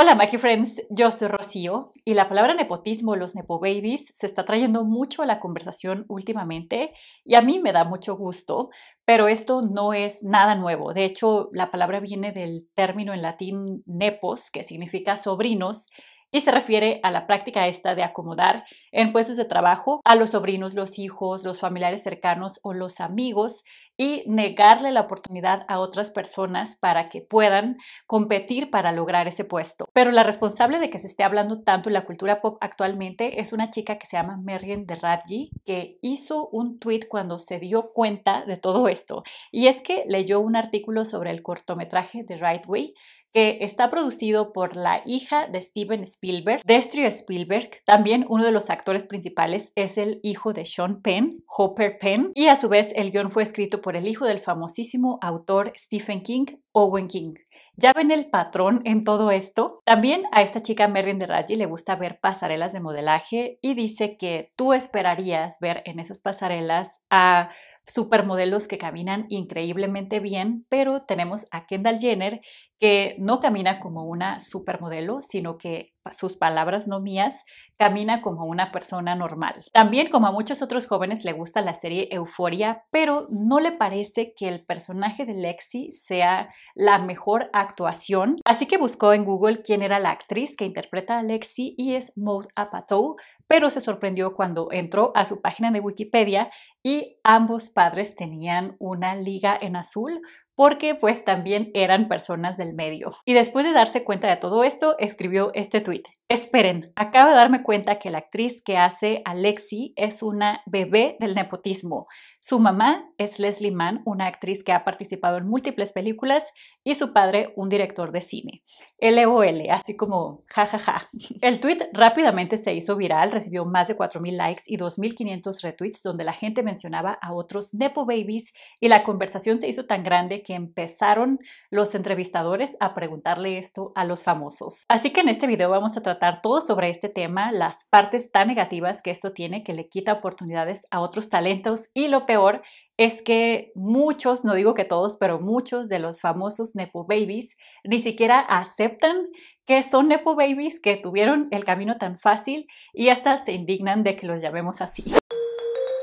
Hola Mikey Friends, yo soy Rocío y la palabra nepotismo, los nepo babies, se está trayendo mucho a la conversación últimamente y a mí me da mucho gusto, pero esto no es nada nuevo. De hecho, la palabra viene del término en latín nepos, que significa sobrinos, y se refiere a la práctica esta de acomodar en puestos de trabajo a los sobrinos, los hijos, los familiares cercanos o los amigos y negarle la oportunidad a otras personas para que puedan competir para lograr ese puesto. Pero la responsable de que se esté hablando tanto en la cultura pop actualmente es una chica que se llama Mergen de Radji, que hizo un tweet cuando se dio cuenta de todo esto. Y es que leyó un artículo sobre el cortometraje de Right Way, que está producido por la hija de Steven Spielberg, Destry Spielberg. También uno de los actores principales es el hijo de Sean Penn, Hopper Penn. Y a su vez el guión fue escrito por por el hijo del famosísimo autor Stephen King, Owen King. ¿Ya ven el patrón en todo esto? También a esta chica Merrin de Raji le gusta ver pasarelas de modelaje y dice que tú esperarías ver en esas pasarelas a supermodelos que caminan increíblemente bien, pero tenemos a Kendall Jenner que no camina como una supermodelo, sino que sus palabras no mías, camina como una persona normal. También como a muchos otros jóvenes le gusta la serie Euforia, pero no le parece que el personaje de Lexi sea la mejor actuación, así que buscó en Google quién era la actriz que interpreta a Lexi y es Maud Apatow, pero se sorprendió cuando entró a su página de Wikipedia y ambos padres tenían una liga en azul porque pues también eran personas del medio. Y después de darse cuenta de todo esto, escribió este tuit. Esperen, acabo de darme cuenta que la actriz que hace Alexi es una bebé del nepotismo. Su mamá es Leslie Mann, una actriz que ha participado en múltiples películas, y su padre, un director de cine. LOL, así como jajaja. El tweet rápidamente se hizo viral, recibió más de 4.000 likes y 2.500 retweets, donde la gente mencionaba a otros Nepo Babies, y la conversación se hizo tan grande que empezaron los entrevistadores a preguntarle esto a los famosos. Así que en este video vamos a tratar todo sobre este tema, las partes tan negativas que esto tiene, que le quita oportunidades a otros talentos y lo peor es que muchos, no digo que todos, pero muchos de los famosos Nepo Babies ni siquiera aceptan que son Nepo Babies, que tuvieron el camino tan fácil y hasta se indignan de que los llamemos así.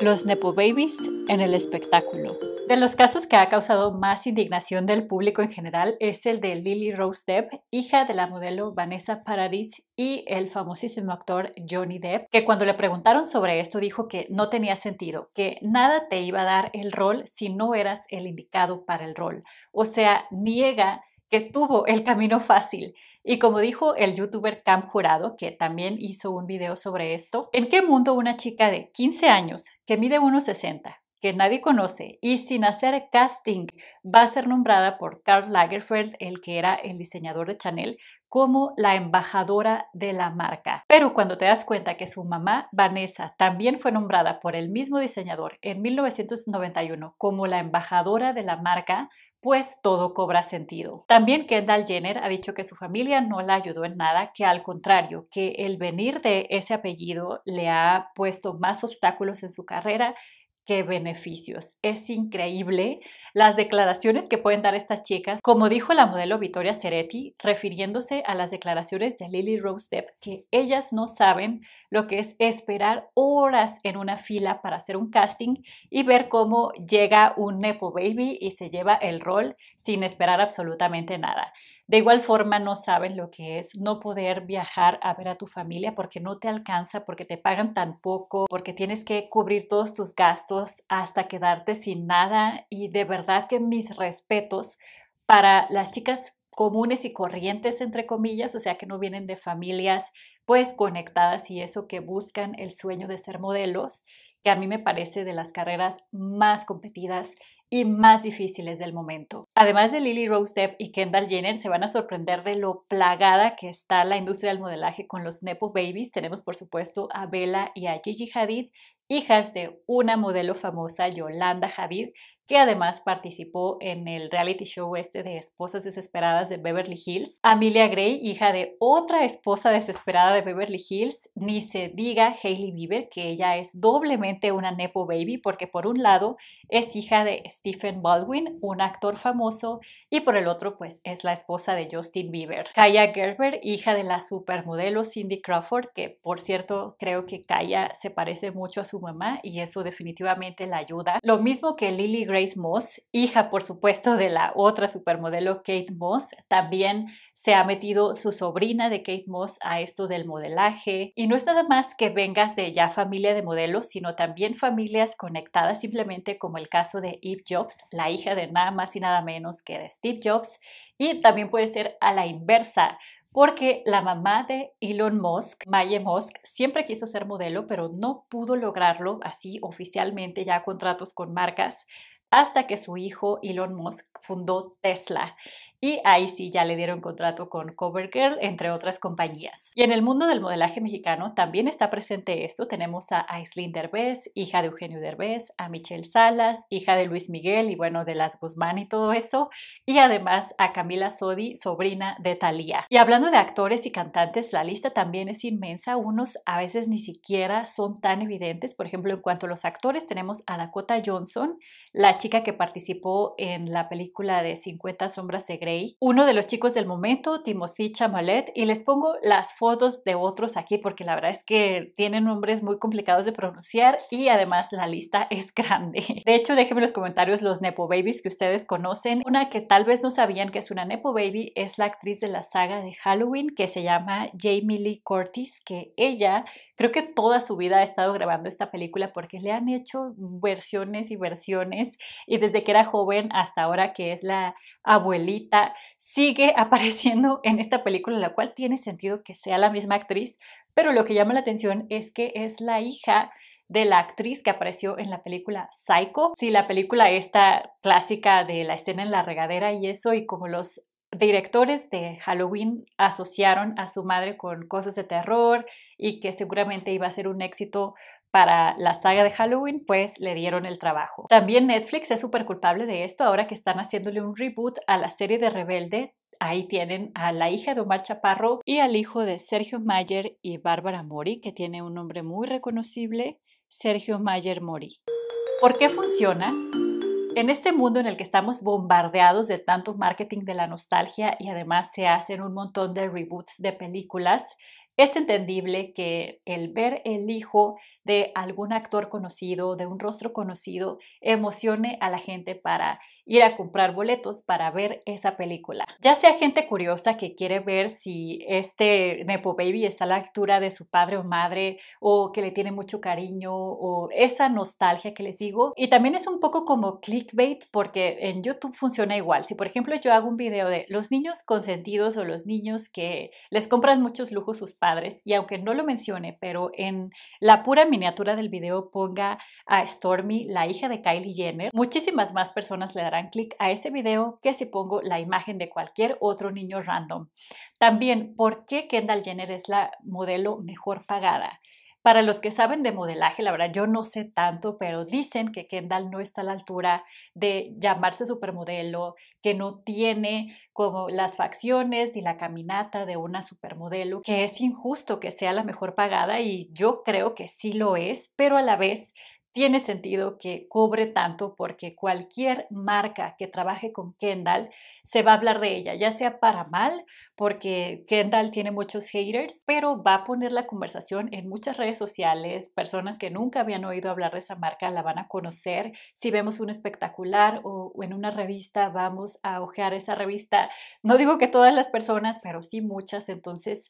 Los Nepo Babies en el espectáculo. De los casos que ha causado más indignación del público en general es el de Lily Rose Depp, hija de la modelo Vanessa Paradis y el famosísimo actor Johnny Depp, que cuando le preguntaron sobre esto dijo que no tenía sentido, que nada te iba a dar el rol si no eras el indicado para el rol. O sea, niega que tuvo el camino fácil. Y como dijo el youtuber Cam Jurado, que también hizo un video sobre esto, ¿en qué mundo una chica de 15 años, que mide 1,60, que nadie conoce y sin hacer casting va a ser nombrada por Karl Lagerfeld, el que era el diseñador de Chanel, como la embajadora de la marca. Pero cuando te das cuenta que su mamá, Vanessa, también fue nombrada por el mismo diseñador en 1991 como la embajadora de la marca, pues todo cobra sentido. También Kendall Jenner ha dicho que su familia no la ayudó en nada, que al contrario, que el venir de ese apellido le ha puesto más obstáculos en su carrera qué beneficios. Es increíble las declaraciones que pueden dar estas chicas. Como dijo la modelo Vittoria Ceretti, refiriéndose a las declaraciones de Lily Rose Depp, que ellas no saben lo que es esperar horas en una fila para hacer un casting y ver cómo llega un Nepo Baby y se lleva el rol sin esperar absolutamente nada. De igual forma, no saben lo que es no poder viajar a ver a tu familia porque no te alcanza, porque te pagan tan poco, porque tienes que cubrir todos tus gastos hasta quedarte sin nada y de verdad que mis respetos para las chicas comunes y corrientes, entre comillas, o sea, que no vienen de familias pues conectadas y eso que buscan el sueño de ser modelos, que a mí me parece de las carreras más competidas y más difíciles del momento. Además de Lily Rose Depp y Kendall Jenner, se van a sorprender de lo plagada que está la industria del modelaje con los Nepo Babies. Tenemos, por supuesto, a Bella y a Gigi Hadid, hijas de una modelo famosa, Yolanda Javid, que además participó en el reality show este de Esposas Desesperadas de Beverly Hills. Amelia Gray, hija de otra esposa desesperada de Beverly Hills, ni se diga Hailey Bieber, que ella es doblemente una Nepo Baby, porque por un lado es hija de Stephen Baldwin, un actor famoso, y por el otro pues es la esposa de Justin Bieber. Kaya Gerber, hija de la supermodelo Cindy Crawford, que por cierto creo que Kaya se parece mucho a su mamá y eso definitivamente la ayuda. Lo mismo que Lily Gray Grace Moss, hija por supuesto de la otra supermodelo Kate Moss, también se ha metido su sobrina de Kate Moss a esto del modelaje. Y no es nada más que vengas de ya familia de modelos, sino también familias conectadas simplemente como el caso de Eve Jobs, la hija de nada más y nada menos que de Steve Jobs. Y también puede ser a la inversa, porque la mamá de Elon Musk, Maya Musk, siempre quiso ser modelo, pero no pudo lograrlo así oficialmente ya contratos con marcas hasta que su hijo Elon Musk fundó Tesla y ahí sí ya le dieron contrato con CoverGirl, entre otras compañías. Y en el mundo del modelaje mexicano también está presente esto. Tenemos a Aislinn Derbez, hija de Eugenio Derbez, a Michelle Salas, hija de Luis Miguel y bueno, de las Guzmán y todo eso, y además a Camila Sodi, sobrina de Thalía. Y hablando de actores y cantantes, la lista también es inmensa. Unos a veces ni siquiera son tan evidentes. Por ejemplo, en cuanto a los actores, tenemos a Dakota Johnson, la chica que participó en la película de 50 sombras de uno de los chicos del momento, Timothy Chalamet y les pongo las fotos de otros aquí porque la verdad es que tienen nombres muy complicados de pronunciar y además la lista es grande. De hecho, déjenme en los comentarios los Nepo Babies que ustedes conocen. Una que tal vez no sabían que es una Nepo Baby es la actriz de la saga de Halloween que se llama Jamie Lee Curtis, que ella creo que toda su vida ha estado grabando esta película porque le han hecho versiones y versiones y desde que era joven hasta ahora que es la abuelita sigue apareciendo en esta película, la cual tiene sentido que sea la misma actriz, pero lo que llama la atención es que es la hija de la actriz que apareció en la película Psycho. si la película esta clásica de la escena en la regadera y eso, y como los directores de Halloween asociaron a su madre con cosas de terror y que seguramente iba a ser un éxito para la saga de Halloween, pues le dieron el trabajo. También Netflix es súper culpable de esto ahora que están haciéndole un reboot a la serie de Rebelde. Ahí tienen a la hija de Omar Chaparro y al hijo de Sergio Mayer y Bárbara Mori, que tiene un nombre muy reconocible, Sergio Mayer Mori. ¿Por qué funciona? En este mundo en el que estamos bombardeados de tanto marketing de la nostalgia y además se hacen un montón de reboots de películas, es entendible que el ver el hijo de algún actor conocido, de un rostro conocido, emocione a la gente para ir a comprar boletos para ver esa película. Ya sea gente curiosa que quiere ver si este Nepo Baby está a la altura de su padre o madre, o que le tiene mucho cariño, o esa nostalgia que les digo. Y también es un poco como clickbait porque en YouTube funciona igual. Si por ejemplo yo hago un video de los niños consentidos o los niños que les compran muchos lujos sus padres, y aunque no lo mencione, pero en la pura miniatura del video ponga a Stormy, la hija de Kylie Jenner, muchísimas más personas le darán clic a ese video que si pongo la imagen de cualquier otro niño random. También, ¿por qué Kendall Jenner es la modelo mejor pagada? Para los que saben de modelaje, la verdad yo no sé tanto, pero dicen que Kendall no está a la altura de llamarse supermodelo, que no tiene como las facciones ni la caminata de una supermodelo, que es injusto que sea la mejor pagada y yo creo que sí lo es, pero a la vez tiene sentido que cobre tanto porque cualquier marca que trabaje con Kendall se va a hablar de ella, ya sea para mal, porque Kendall tiene muchos haters, pero va a poner la conversación en muchas redes sociales, personas que nunca habían oído hablar de esa marca la van a conocer, si vemos un espectacular o, en una revista vamos a hojear esa revista, no digo que todas las personas, pero sí muchas, entonces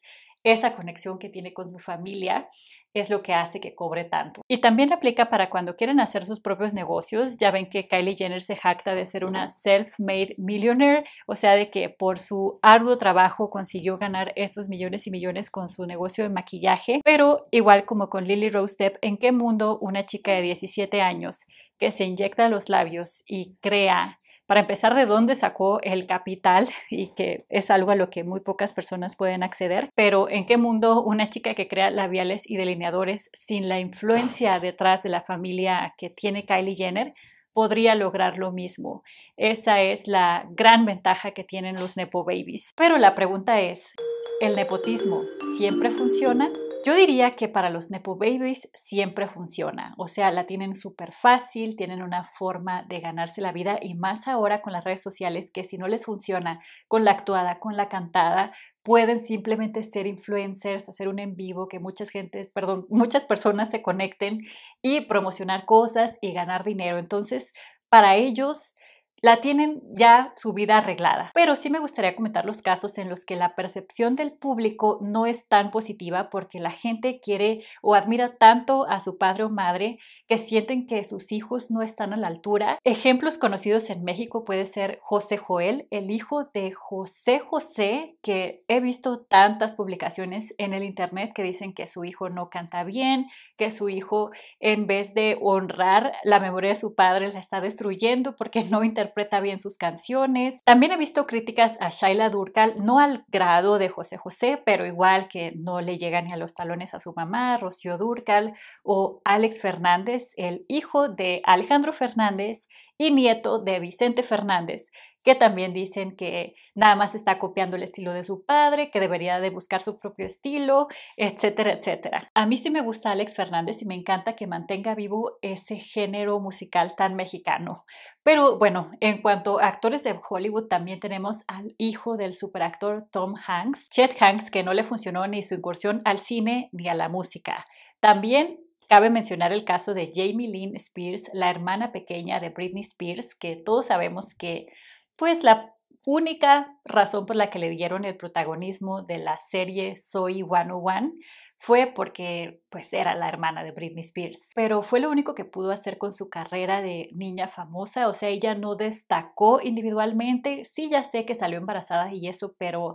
esa conexión que tiene con su familia es lo que hace que cobre tanto. Y también aplica para cuando quieren hacer sus propios negocios. Ya ven que Kylie Jenner se jacta de ser una self-made millionaire, o sea, de que por su arduo trabajo consiguió ganar esos millones y millones con su negocio de maquillaje. Pero igual como con Lily Rose Depp, ¿en qué mundo una chica de 17 años que se inyecta los labios y crea para empezar, de dónde sacó el capital y que es algo a lo que muy pocas personas pueden acceder, pero en qué mundo una chica que crea labiales y delineadores sin la influencia detrás de la familia que tiene Kylie Jenner podría lograr lo mismo. Esa es la gran ventaja que tienen los Nepo Babies. Pero la pregunta es, ¿el nepotismo siempre funciona? Yo diría que para los Nepo Babies siempre funciona, o sea, la tienen súper fácil, tienen una forma de ganarse la vida y más ahora con las redes sociales que si no les funciona con la actuada, con la cantada, pueden simplemente ser influencers, hacer un en vivo, que muchas gente, perdón, muchas personas se conecten y promocionar cosas y ganar dinero. Entonces, para ellos la tienen ya su vida arreglada. Pero sí me gustaría comentar los casos en los que la percepción del público no es tan positiva porque la gente quiere o admira tanto a su padre o madre que sienten que sus hijos no están a la altura. Ejemplos conocidos en México puede ser José Joel, el hijo de José José, que he visto tantas publicaciones en el internet que dicen que su hijo no canta bien, que su hijo en vez de honrar la memoria de su padre la está destruyendo porque no interpreta interpreta bien sus canciones. También he visto críticas a Shaila Durkal, no al grado de José José, pero igual que no le llegan ni a los talones a su mamá, Rocío Durkal, o Alex Fernández, el hijo de Alejandro Fernández, y nieto de Vicente Fernández, que también dicen que nada más está copiando el estilo de su padre, que debería de buscar su propio estilo, etcétera, etcétera. A mí sí me gusta Alex Fernández y me encanta que mantenga vivo ese género musical tan mexicano. Pero bueno, en cuanto a actores de Hollywood, también tenemos al hijo del superactor Tom Hanks, Chet Hanks, que no le funcionó ni su incursión al cine ni a la música. También Cabe mencionar el caso de Jamie Lynn Spears, la hermana pequeña de Britney Spears, que todos sabemos que pues la única razón por la que le dieron el protagonismo de la serie Soy 101 fue porque pues era la hermana de Britney Spears, pero fue lo único que pudo hacer con su carrera de niña famosa, o sea, ella no destacó individualmente, sí ya sé que salió embarazada y eso, pero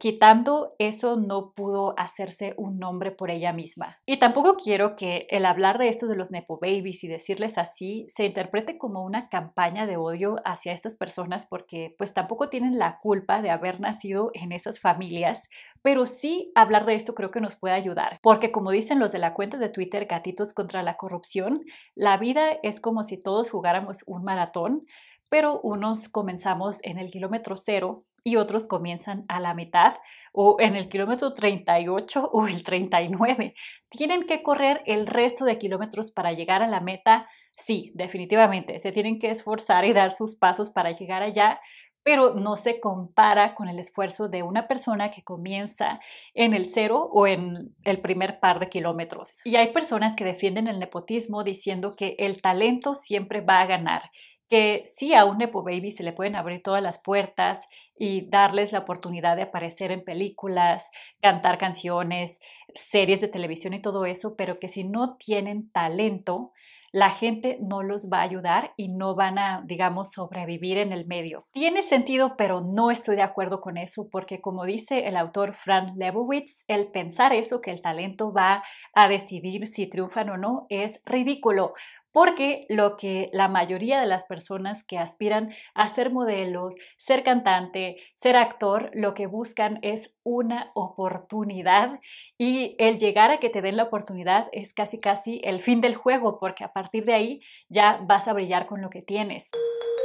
Quitando eso, no pudo hacerse un nombre por ella misma. Y tampoco quiero que el hablar de esto de los Nepo Babies y decirles así se interprete como una campaña de odio hacia estas personas porque pues tampoco tienen la culpa de haber nacido en esas familias, pero sí hablar de esto creo que nos puede ayudar, porque como dicen los de la cuenta de Twitter Gatitos contra la corrupción, la vida es como si todos jugáramos un maratón, pero unos comenzamos en el kilómetro cero y otros comienzan a la mitad o en el kilómetro 38 o el 39. Tienen que correr el resto de kilómetros para llegar a la meta. Sí, definitivamente, se tienen que esforzar y dar sus pasos para llegar allá, pero no se compara con el esfuerzo de una persona que comienza en el cero o en el primer par de kilómetros. Y hay personas que defienden el nepotismo diciendo que el talento siempre va a ganar que sí a un Nepo Baby se le pueden abrir todas las puertas y darles la oportunidad de aparecer en películas, cantar canciones, series de televisión y todo eso, pero que si no tienen talento, la gente no los va a ayudar y no van a, digamos, sobrevivir en el medio. Tiene sentido, pero no estoy de acuerdo con eso porque, como dice el autor Frank Lebowitz, el pensar eso, que el talento va a decidir si triunfan o no, es ridículo porque lo que la mayoría de las personas que aspiran a ser modelos, ser cantante, ser actor, lo que buscan es una oportunidad y el llegar a que te den la oportunidad es casi casi el fin del juego porque a partir de ahí ya vas a brillar con lo que tienes.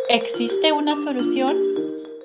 ¿Existe una solución?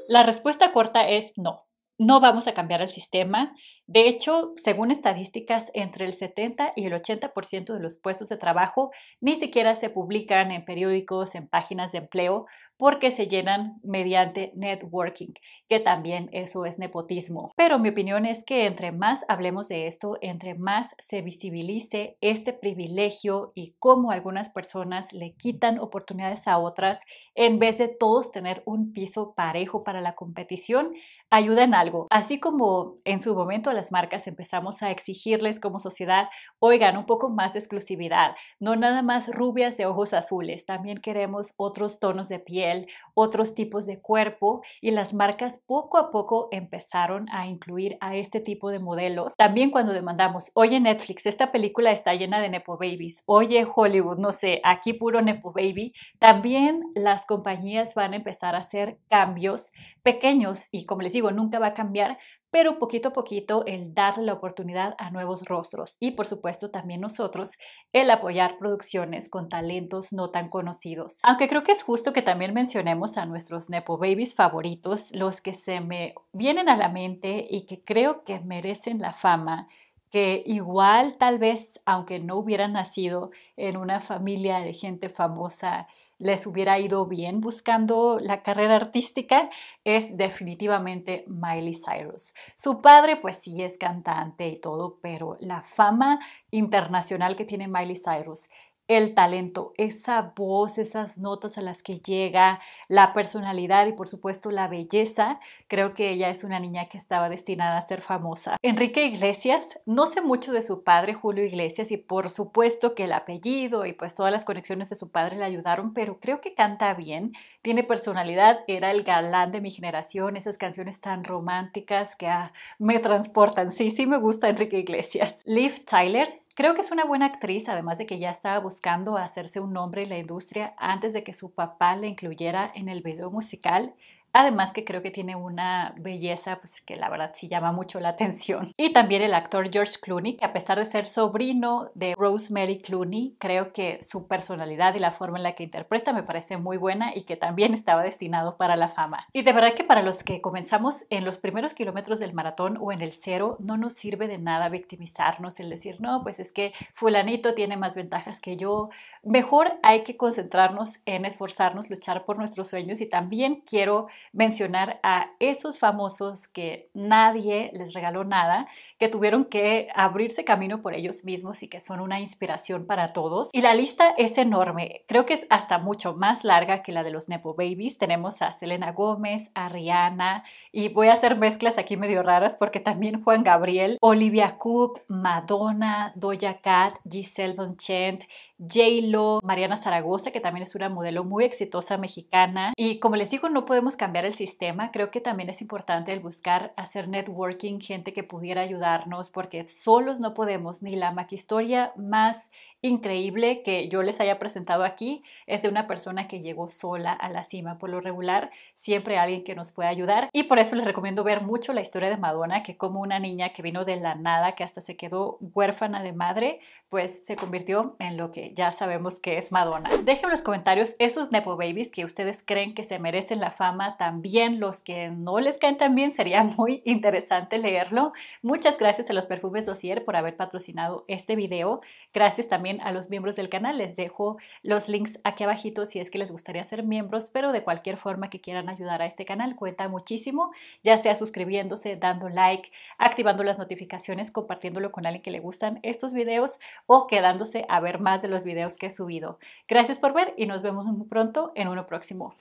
La respuesta corta es no no vamos a cambiar el sistema. De hecho, según estadísticas, entre el 70 y el 80% de los puestos de trabajo ni siquiera se publican en periódicos, en páginas de empleo, porque se llenan mediante networking, que también eso es nepotismo. Pero mi opinión es que entre más hablemos de esto, entre más se visibilice este privilegio y cómo algunas personas le quitan oportunidades a otras, en vez de todos tener un piso parejo para la competición, ayuda en algo. Así como en su momento las marcas empezamos a exigirles como sociedad, oigan, un poco más de exclusividad, no nada más rubias de ojos azules, también queremos otros tonos de piel otros tipos de cuerpo y las marcas poco a poco empezaron a incluir a este tipo de modelos. También cuando demandamos, oye Netflix, esta película está llena de Nepo Babies, oye Hollywood, no sé, aquí puro Nepo Baby, también las compañías van a empezar a hacer cambios pequeños y como les digo, nunca va a cambiar, pero poquito a poquito el dar la oportunidad a nuevos rostros y por supuesto también nosotros el apoyar producciones con talentos no tan conocidos. Aunque creo que es justo que también mencionemos a nuestros Nepo Babies favoritos, los que se me vienen a la mente y que creo que merecen la fama que igual tal vez, aunque no hubieran nacido en una familia de gente famosa, les hubiera ido bien buscando la carrera artística, es definitivamente Miley Cyrus. Su padre pues sí es cantante y todo, pero la fama internacional que tiene Miley Cyrus el talento, esa voz, esas notas a las que llega, la personalidad y por supuesto la belleza. Creo que ella es una niña que estaba destinada a ser famosa. Enrique Iglesias, no sé mucho de su padre Julio Iglesias y por supuesto que el apellido y pues todas las conexiones de su padre le ayudaron, pero creo que canta bien, tiene personalidad, era el galán de mi generación, esas canciones tan románticas que ah, me transportan. Sí, sí me gusta Enrique Iglesias. Liv Tyler, Creo que es una buena actriz, además de que ya estaba buscando hacerse un nombre en la industria antes de que su papá la incluyera en el video musical Además que creo que tiene una belleza pues, que la verdad sí llama mucho la atención. Y también el actor George Clooney, que a pesar de ser sobrino de Rosemary Clooney, creo que su personalidad y la forma en la que interpreta me parece muy buena y que también estaba destinado para la fama. Y de verdad que para los que comenzamos en los primeros kilómetros del maratón o en el cero, no nos sirve de nada victimizarnos, el decir, no, pues es que fulanito tiene más ventajas que yo. Mejor hay que concentrarnos en esforzarnos, luchar por nuestros sueños y también quiero mencionar a esos famosos que nadie les regaló nada, que tuvieron que abrirse camino por ellos mismos y que son una inspiración para todos. Y la lista es enorme, creo que es hasta mucho más larga que la de los Nepo Babies. Tenemos a Selena Gómez, a Rihanna y voy a hacer mezclas aquí medio raras porque también Juan Gabriel, Olivia Cook, Madonna, Doja Cat, Giselle Bonchent, J-Lo, Mariana Zaragoza, que también es una modelo muy exitosa mexicana. Y como les digo, no podemos cambiar el sistema. Creo que también es importante el buscar hacer networking, gente que pudiera ayudarnos, porque solos no podemos. Ni la maquistoria más increíble que yo les haya presentado aquí es de una persona que llegó sola a la cima. Por lo regular, siempre alguien que nos pueda ayudar. Y por eso les recomiendo ver mucho la historia de Madonna, que como una niña que vino de la nada, que hasta se quedó huérfana de madre, pues se convirtió en lo que ya sabemos que es Madonna. Dejen los comentarios esos Nepo Babies que ustedes creen que se merecen la fama, también los que no les caen tan bien, sería muy interesante leerlo. Muchas gracias a los Perfumes Dossier por haber patrocinado este video. Gracias también a los miembros del canal. Les dejo los links aquí abajito si es que les gustaría ser miembros, pero de cualquier forma que quieran ayudar a este canal cuenta muchísimo, ya sea suscribiéndose, dando like, activando las notificaciones, compartiéndolo con alguien que le gustan estos videos o quedándose a ver más de los los videos que he subido. Gracias por ver y nos vemos muy pronto en uno próximo.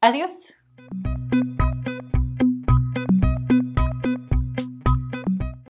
Adiós.